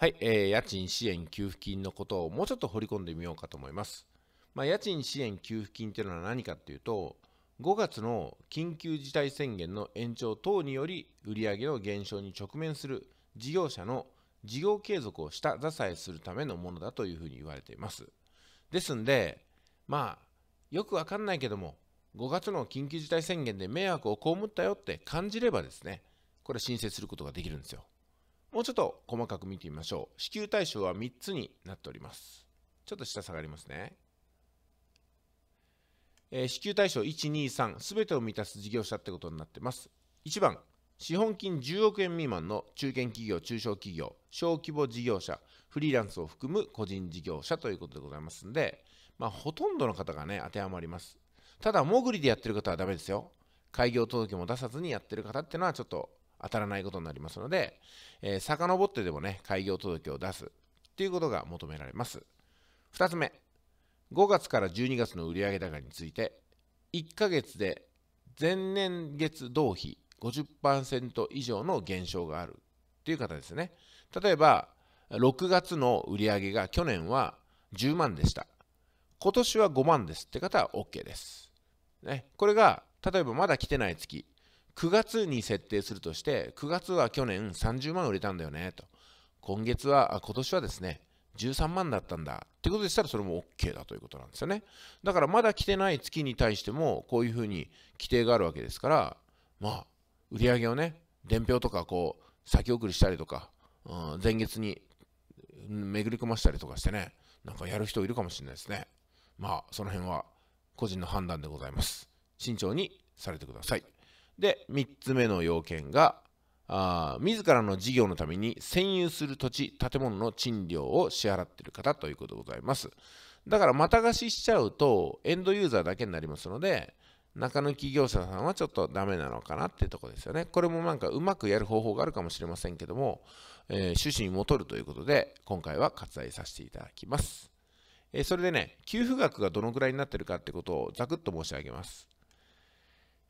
はい、えー、家賃支援給付金のことをもうちょっと掘り込んでみようかと思います。まあ、家賃支援給付金っていうのは何かっていうと、5月の緊急事態宣言の延長等により売上の減少に直面する事業者の事業継続を下支えするためのものだというふうに言われています。ですんで、まあ、よくわかんないけども、5月の緊急事態宣言で迷惑を被ったよって感じればですね、これ申請することができるんですよ。もうちょっと細かく見てみましょう。支給対象は3つになっております。ちょっと下下がりますね。えー、支給対象1、2、3、すべてを満たす事業者ってことになってます。1番、資本金10億円未満の中堅企業、中小企業、小規模事業者、フリーランスを含む個人事業者ということでございますんで、まあ、ほとんどの方がね、当てはまります。ただ、もぐりでやってる方はダメですよ。開業届も出さずにやってる方ってのはちょっと当たらないことになりますので、えー、遡ってでもね、開業届を出すっていうことが求められます。2つ目、5月から12月の売上高について、1ヶ月で前年月同比50%以上の減少があるっていう方ですね。例えば、6月の売上が去年は10万でした。今年は5万ですって方は OK です。ね、これが、例えばまだ来てない月、9月に設定するとして9月は去年30万売れたんだよねと今月は今年はですね13万だったんだってことでしたらそれも OK だということなんですよねだからまだ来てない月に対してもこういうふうに規定があるわけですからまあ売り上げをね伝票とかこう先送りしたりとか、うん、前月に巡り込ましたりとかしてねなんかやる人いるかもしれないですねまあその辺は個人の判断でございます慎重にされてくださいで3つ目の要件があ自らの事業のために占有する土地建物の賃料を支払っている方ということでございますだからまた貸ししちゃうとエンドユーザーだけになりますので中抜き業者さんはちょっとダメなのかなってとこですよねこれもなんかうまくやる方法があるかもしれませんけども、えー、趣旨に戻るということで今回は割愛させていただきます、えー、それでね給付額がどのくらいになってるかってことをざくっと申し上げます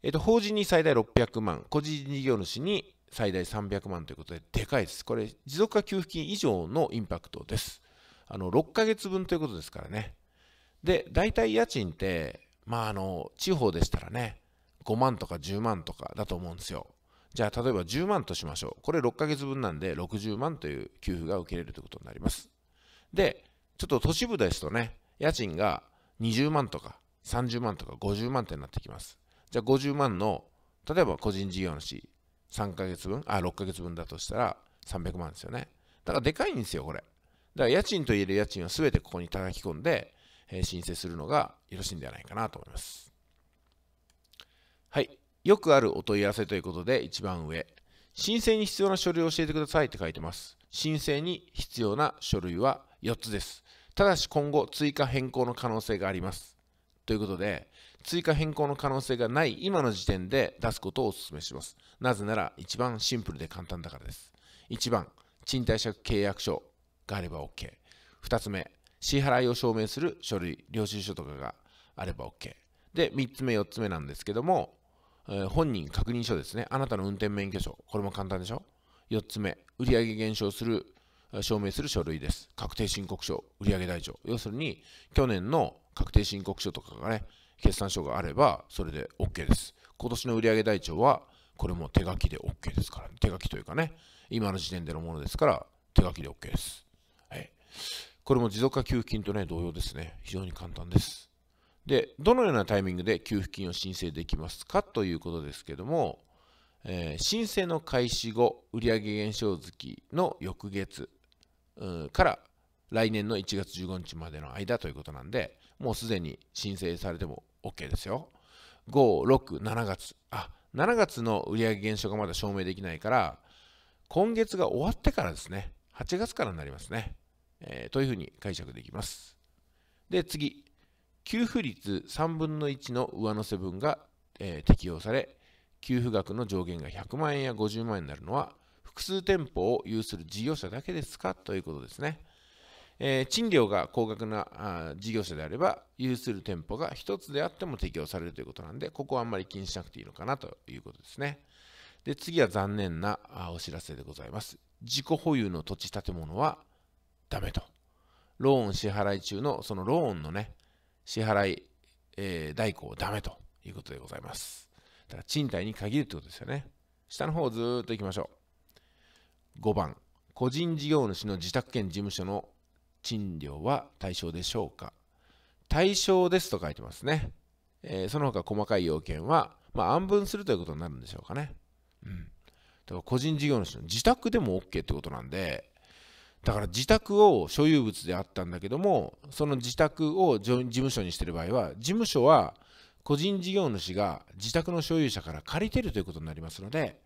えと、法人に最大600万、個人事業主に最大300万ということで、でかいです。これ、持続化給付金以上のインパクトです。あの、6ヶ月分ということですからね。で、大体家賃って、まあ、あの、地方でしたらね、5万とか10万とかだと思うんですよ。じゃあ、例えば10万としましょう。これ6ヶ月分なんで、60万という給付が受けれるということになります。で、ちょっと都市部ですとね、家賃が20万とか30万とか50万ってなってきます。じゃあ50万の例えば個人事業主3ヶ月分あ6ヶ月分だとしたら300万ですよねだからでかいんですよこれだから家賃といえる家賃は全てここに叩き込んで、えー、申請するのがよろしいんではないかなと思いますはいよくあるお問い合わせということで一番上申請に必要な書類を教えてくださいって書いてます申請に必要な書類は4つですただし今後追加変更の可能性がありますということで追加変更の可能性がない今の時点で出すことをお勧めします。なぜなら一番シンプルで簡単だからです。1番、賃貸借契約書があれば OK。2つ目、支払いを証明する書類、領収書とかがあれば OK。で、3つ目、4つ目なんですけども、えー、本人確認書ですね。あなたの運転免許証。これも簡単でしょ ?4 つ目、売上減少する、証明する書類です。確定申告書、売上台帳。要するに、去年の確定申告書とかがね、決算書があればそれで OK です。今年の売上台帳はこれも手書きで OK ですから、ね、手書きというかね、今の時点でのものですから手書きで OK です。はい、これも持続化給付金とね同様ですね。非常に簡単です。で、どのようなタイミングで給付金を申請できますかということですけども、えー、申請の開始後、売上減少月の翌月から来年の1月15日までの間ということなんで、もうすでに申請されても OK ですよ。5、6、7月。あ、7月の売上減少がまだ証明できないから、今月が終わってからですね。8月からになりますね。えー、というふうに解釈できます。で、次。給付率3分の1の上乗せ分が、えー、適用され、給付額の上限が100万円や50万円になるのは、複数店舗を有する事業者だけですかということですね。えー、賃料が高額な事業者であれば、有する店舗が1つであっても適用されるということなんで、ここはあんまり気にしなくていいのかなということですね。で、次は残念なお知らせでございます。自己保有の土地建物はダメと。ローン支払い中の、そのローンのね、支払い、えー、代行ダメということでございます。だから賃貸に限るってことですよね。下の方をずっと行きましょう。5番、個人事業主の自宅兼事務所の賃料は対象でしょうか対象ですと書いてますね。えー、その他細かい要件は、まあ、安分するということになるんでしょうかね。うん。だから個人事業主の自宅でも OK ってことなんで、だから自宅を所有物であったんだけども、その自宅を事務所にしてる場合は、事務所は個人事業主が自宅の所有者から借りてるということになりますので、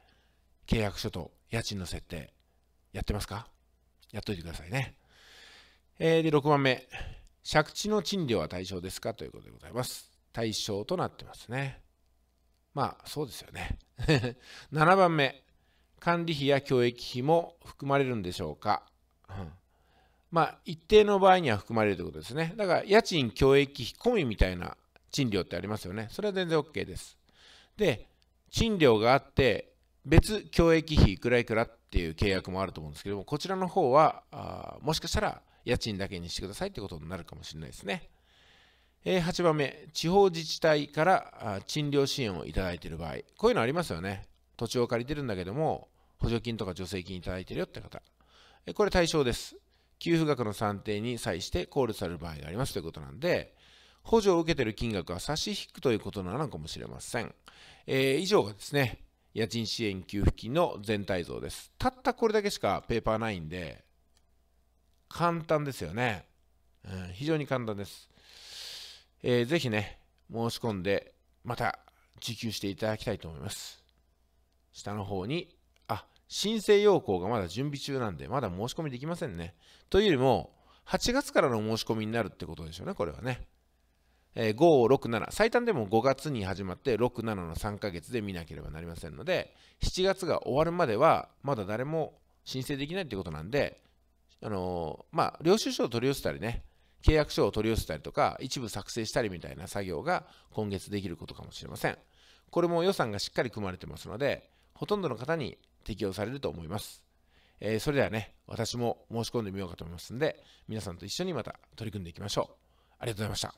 契約書と家賃の設定、やってますかやっといてくださいね。えー、で、6番目。借地の賃料は対象ですかということでございます。対象となってますね。まあ、そうですよね。7 番目。管理費や教育費も含まれるんでしょうか、うん、まあ、一定の場合には含まれるということですね。だから、家賃、教育費込みみたいな賃料ってありますよね。それは全然 OK です。で、賃料があって、別教育費いくらいくらっていう契約もあると思うんですけども、こちらの方は、あもしかしたら、家賃だけにしてくださいってことになるかもしれないですね。えー、8番目、地方自治体から賃料支援をいただいている場合、こういうのありますよね。土地を借りてるんだけども、補助金とか助成金いただいてるよって方。えー、これ対象です。給付額の算定に際して考慮される場合がありますということなんで、補助を受けている金額は差し引くということなのかもしれません。えー、以上がですね、家賃支援給付金の全体像です。たったこれだけしかペーパーないんで、簡単ですよね。うん、非常に簡単です。えー、ぜひね、申し込んで、また受給していただきたいと思います。下の方に、あ、申請要項がまだ準備中なんで、まだ申し込みできませんね。というよりも、8月からの申し込みになるってことでしょうね、これはね。えー、5、6、7、最短でも5月に始まって、6、7の3ヶ月で見なければなりませんので、7月が終わるまでは、まだ誰も申請できないってことなんで、あのまあ、領収書を取り寄せたりね、契約書を取り寄せたりとか、一部作成したりみたいな作業が今月できることかもしれません。これも予算がしっかり組まれてますので、ほとんどの方に適用されると思います。えー、それではね、私も申し込んでみようかと思いますんで、皆さんと一緒にまた取り組んでいきましょう。ありがとうございました。